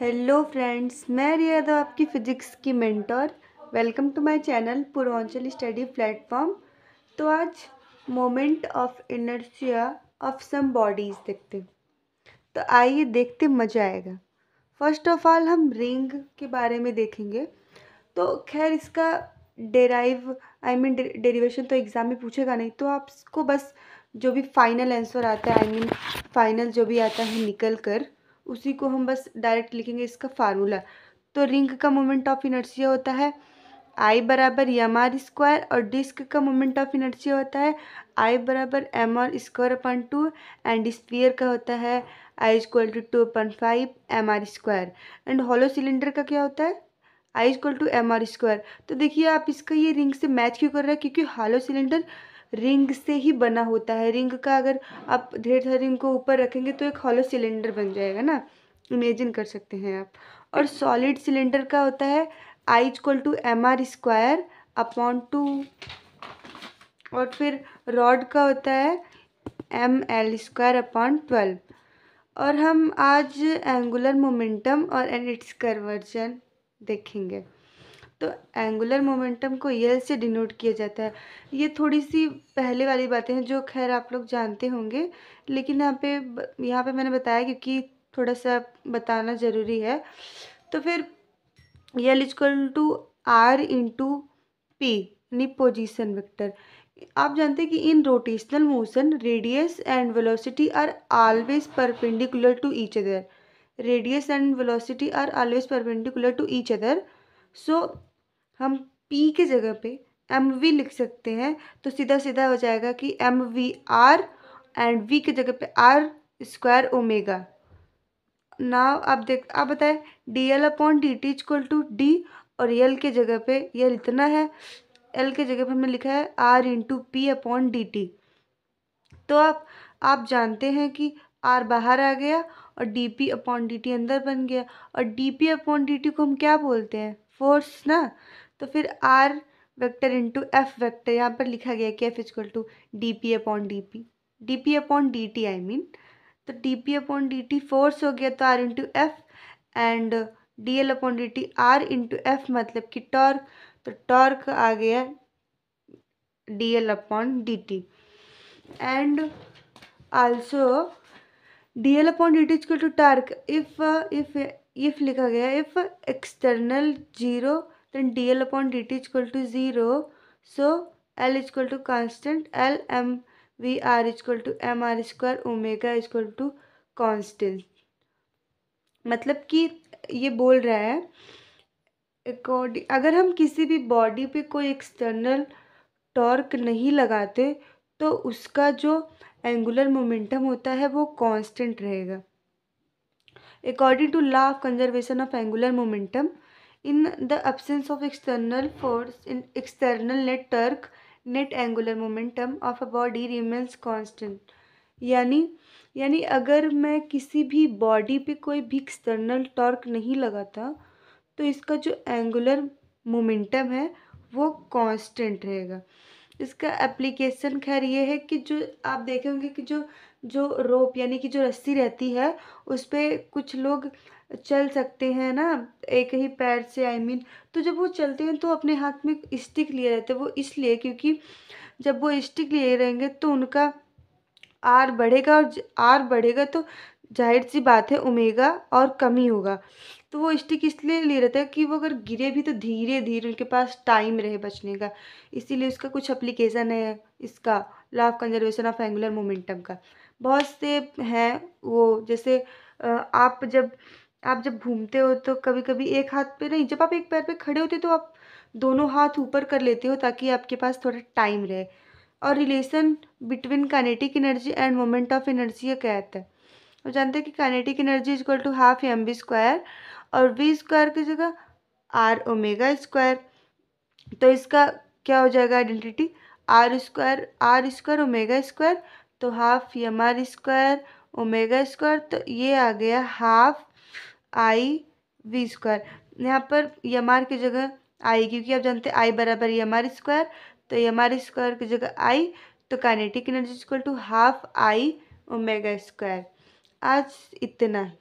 hello friends मैं रिया यादव आपकी physics की mentor welcome to my channel Purvanchal study platform तो आज moment of inertia of some bodies देखते तो आइए देखते मज़ा आएगा फर्स्ट ऑफ ऑल हम रिंग के बारे में देखेंगे तो खैर इसका डेराइव आई मीन डेरिवेशन तो एग्ज़ाम में पूछेगा नहीं तो आपको बस जो भी फाइनल आंसर आता है आई मीन फाइनल जो भी आता है निकल कर उसी को हम बस डायरेक्ट लिखेंगे इसका फार्मूला तो रिंग का मोमेंट ऑफ इनर्सिया होता है आई बराबर एम आर स्क्वायर और डिस्क का मोमेंट ऑफ इनर्जिया होता है आई बराबर M R square upon two and sphere का होता है I equal to two upon five M R square and hollow cylinder का क्या होता है I equal to M R square तो देखिए आप इसका ये रिंग से मैच क्यों कर रहे हैं क्योंकि हॉलो सिलेंडर रिंग से ही बना होता है रिंग का अगर आप ढेर सारे रिंग को ऊपर रखेंगे तो एक हॉलो सिलेंडर बन जाएगा ना इमेजिन कर सकते हैं आप और सॉलिड सिलेंडर का होता है I equal to M R square upon two और फिर रॉड का होता है M L square upon twelve और हम आज एंगुलर मोमेंटम और एंड इट्स कन्वर्जन देखेंगे तो एंगुलर मोमेंटम को यल से डिनोट किया जाता है ये थोड़ी सी पहले वाली बातें हैं जो खैर आप लोग जानते होंगे लेकिन यहाँ पे यहाँ पे मैंने बताया क्योंकि थोड़ा सा बताना ज़रूरी है तो फिर L equal to R into P यानी पोजिशन वैक्टर आप जानते हैं कि in rotational motion radius and velocity are always perpendicular to each other radius and velocity are always perpendicular to each other so हम पी के जगह पे M we लिख सकते हैं तो सीधा सीधा हो जाएगा कि M V R and V के जगह पे आर स्क्वायर ओमेगा नाव आप देख आप बताए D L upon D T equal to D और एल के जगह पे ये इतना है एल के जगह पे हमने लिखा है R into P upon D T तो आप आप जानते हैं कि आर बाहर आ गया और D P upon D T अंदर बन गया और D P upon D T को हम क्या बोलते हैं फोर्स ना तो फिर R vector into F vector यहाँ पर लिखा गया कि F equal to D P upon D P D P upon D T I mean तो D P upon D T force हो गया तो R into F and D L upon D T R into F मतलब कि torque तो torque आ गया D L upon D T and also D L upon D T equal to torque if if if लिखा गया if external zero then dl upon dt is equal to 0 so l is equal to constant l m v r is equal to m r square omega is equal to constant मतलब कि ये बोल रहा है according अगर हम किसी भी बॉडी पे कोई एक्सटर्नल टॉर्क नहीं लगाते तो उसका जो एंगुलर मोमेंटम होता है वो कांस्टेंट रहेगा according to law of conservation of angular momentum in the absence of external force in external net torque net angular momentum of a body remains constant यानी यानी अगर मैं किसी भी बॉडी पे कोई भी एक्सटर्नल टॉर्क नहीं लगाता तो इसका जो एंगुलर मोमेंटम है वो कांस्टेंट रहेगा इसका एप्लीकेशन खैर ये है कि जो आप होंगे कि जो जो रोप यानी कि जो रस्सी रहती है उस पर कुछ लोग चल सकते हैं ना एक ही पैर से आई I मीन mean, तो जब वो चलते हैं तो अपने हाथ में स्टिक लिए रहते हैं वो इसलिए क्योंकि जब वो स्टिक लिए रहेंगे तो उनका आर बढ़ेगा और आर बढ़ेगा तो जाहिर सी बात है उमेगा और कमी होगा तो वो स्टिक इसलिए ले रहता है कि वो अगर गिरे भी तो धीरे धीरे उनके पास टाइम रहे बचने का इसीलिए उसका कुछ अप्लीकेशन है इसका law of conservation of angular momentum का बहुत से हैं वो जैसे आप जब आप जब घूमते हो तो कभी कभी एक हाथ पे नहीं जब आप एक पैर पे खड़े होते तो आप दोनों हाथ ऊपर कर लेते हो ताकि आपके पास थोड़ा टाइम रहे और relation between kinetic energy and moment of energy क्या कहता है आप जानते हैं कि kinetic energy is equal to half M V square और वी स्क्वायर की जगह आर ओमेगा स्क्वायर तो इसका क्या हो जाएगा identity R square R square omega square तो half M R square omega square तो ये आ गया हाफ आई वी स्क्वायर यहाँ पर एम आर की जगह आई क्योंकि आप जानते हैं आई बराबर एम आर स्क्वायर तो एम आर स्क्वायर की जगह आई तो kinetic energy equal to half I omega square आज इतना